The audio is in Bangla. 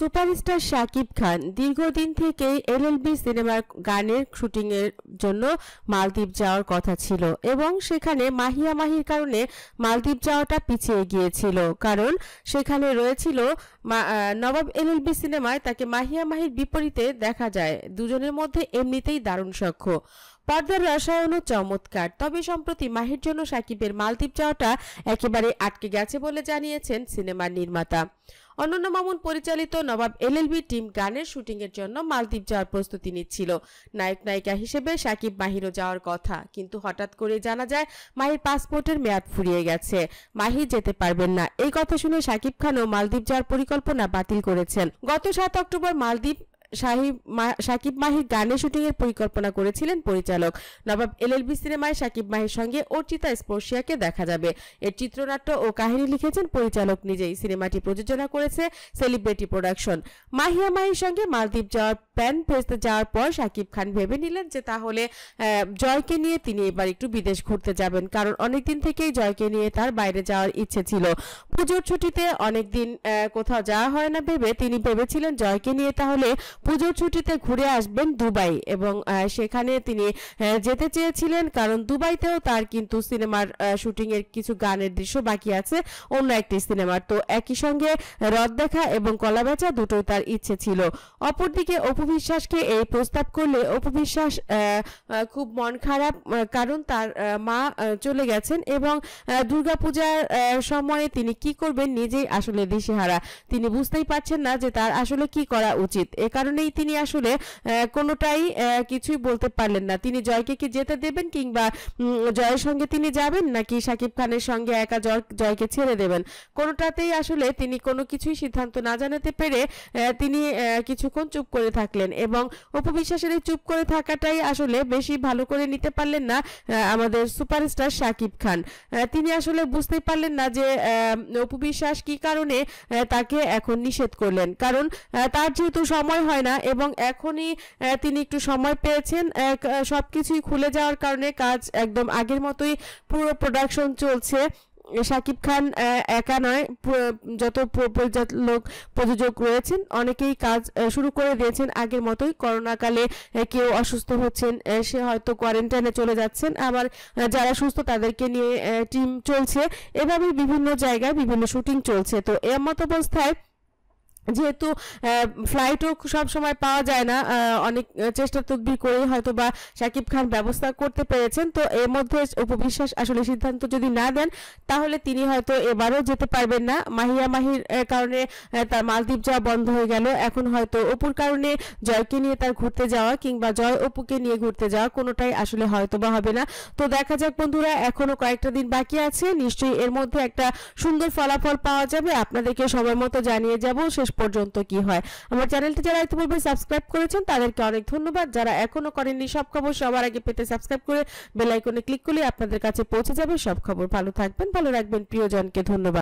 সুপারস্টার শাকিব খান দীর্ঘদিন থেকে এলএলবি সিনেমার গানের শুটিংয়ের জন্য মালদ্বীপ যাওয়ার কথা ছিল এবং সেখানে মাহিয়া মাহির কারণে মালদ্বীপ যাওয়াটা পিছিয়ে গিয়েছিল কারণ সেখানে রয়েছিল নবাব এলএলবি সিনেমায় তাকে মাহিয়া মাহির বিপরীতে দেখা যায় দুজনের মধ্যে এমনিতেই দারুণ সখ্য পর্দার রসায়নও চমৎকার তবে সম্প্রতি মাহির জন্য সাকিবের মালদ্বীপ যাওয়াটা একেবারে আটকে গেছে বলে জানিয়েছেন সিনেমার নির্মাতা অনন্য মামুন পরিচালিত নবাব এলএলবি টিম গানের শুটিংয়ের জন্য মালদ্বীপ যাওয়ার প্রস্তুতি নিচ্ছিল নায়ক নায়িকা হিসেবে সাকিব মাহিরও যাওয়ার কথা কিন্তু হঠাৎ করে জানা যায় মাহির পাসপোর্টের মেয়াদ ফুরিয়ে গেছে মাহি যেতে পারবেন না এই কথা শুনে সাকিব খানও মালদ্বীপ যাওয়ার পরিকল্পনা বাতিল করেছেন গত সাত অক্টোবর মালদ্বীপ সাকিব মাহির গানের শুটিংয়ের পরিকল্পনা করেছিলেন পরিচালক নবাব এলএলবি সিনেমায় সাকিব মাহির সঙ্গে অর্চিতা স্পর্শিয়াকে দেখা যাবে এর চিত্রনাট্য ও কাহিনী লিখেছেন পরিচালক নিজেই সিনেমাটি প্রযোজনা করেছে সেলিব্রিটি প্রোডাকশন মাহিয়া মাহির সঙ্গে মালদ্বীপ যাওয়ার প্যান ফেসতে যাওয়ার পর সাকিব খান ভেবে নিলেন যে তাহলে জয়কে নিয়ে তিনি এবার একটু বিদেশ ঘুরতে যাবেন কারণ অনেকদিন থেকেই জয়কে নিয়ে তার বাইরে যাওয়ার ইচ্ছে ছিল পুজোর ছুটিতে অনেকদিন কোথাও যাওয়া হয় না ভেবে তিনি ভেবেছিলেন জয়কে নিয়ে তাহলে পুজোর ছুটিতে ঘুরে আসবেন দুবাই এবং সেখানে তিনি যেতে চেয়েছিলেন কারণ দুবাইতেও তার কিন্তু সিনেমার শুটিংয়ের কিছু গানের দৃশ্য বাকি আছে অন্য একটি সিনেমার তো একই সঙ্গে রদ দেখা এবং কলা বেচা দুটোই তার ইচ্ছে ছিল অপরদিকে অপু বিশ্বাসকে এই প্রস্তাব করলে অপু বিশ্বাস খুব মন খারাপ কারণ তার মা চলে গেছেন এবং দুর্গাপূজার সময়ে তিনি কি করবেন নিজেই আসলে দিশেহারা তিনি বুঝতেই পারছেন না যে তার আসলে কি করা উচিত এ কারণে কারণেই তিনি আসলে কোনোটাই কিছুই বলতে পারলেন না তিনি জয়কে কি যেতে দেবেন কিংবা জয়ের সঙ্গে তিনি যাবেন নাকি সাকিব খানের সঙ্গে একা জয় জয়কে ছেড়ে দেবেন কোনোটাতেই আসলে তিনি কোনো কিছুই সিদ্ধান্ত না জানাতে পেরে তিনি কিছুক্ষণ চুপ করে থাকলেন এবং উপবিশ্বাসের এই চুপ করে থাকাটাই আসলে বেশি ভালো করে নিতে পারলেন না আমাদের সুপারস্টার সাকিব খান তিনি আসলে বুঝতে পারলেন না যে উপবিশ্বাস কি কারণে তাকে এখন নিষেধ করলেন কারণ তার যেহেতু সময় হয় হয় না এবং এখনই তিনি একটু সময় পেয়েছেন সব কিছুই খুলে যাওয়ার কারণে কাজ একদম আগের মতোই পুরো প্রোডাকশন চলছে শাকিব খান একা নয় যত পরিচালক প্রযোজক রয়েছেন অনেকেই কাজ শুরু করে দিয়েছেন আগের মতোই করোনাকালে কেউ অসুস্থ হচ্ছেন সে হয়তো কোয়ারেন্টাইনে চলে যাচ্ছেন আবার যারা সুস্থ তাদেরকে নিয়ে টিম চলছে এভাবে বিভিন্ন জায়গায় বিভিন্ন শুটিং চলছে তো এমত অবস্থায় যেহেতু ফ্লাইটও সব সময় পাওয়া যায় না অনেক চেষ্টা তদবির করেই হয়তো বা সাকিব খান ব্যবস্থা করতে পেরেছেন তো এর মধ্যে উপবিশ্বাস আসলে সিদ্ধান্ত যদি না দেন তাহলে তিনি হয়তো এবারও যেতে পারবেন না মাহিয়া মাহির কারণে তার মালদ্বীপ যাওয়া বন্ধ হয়ে গেল এখন হয়তো অপুর কারণে জয়কে নিয়ে তার ঘুরতে যাওয়া কিংবা জয় অপুকে নিয়ে ঘুরতে যাওয়া কোনোটাই আসলে হয়তো বা হবে না তো দেখা যাক বন্ধুরা এখনও কয়েকটা দিন বাকি আছে নিশ্চয়ই এর মধ্যে একটা সুন্দর ফলাফল পাওয়া যাবে আপনাদেরকে সময় মতো জানিয়ে যাব শেষ পর্যন্ত কি হয় আমার চ্যানেলটি যারা ইতিমধ্যে সাবস্ক্রাইব করেছেন তাদেরকে অনেক ধন্যবাদ যারা এখনও করেননি সব খবর সবার আগে পেতে সাবস্ক্রাইব করে বেলাইকনে ক্লিক করলে আপনাদের কাছে পৌঁছে যাবে সব খবর ভালো থাকবেন ভালো রাখবেন প্রিয়জনকে ধন্যবাদ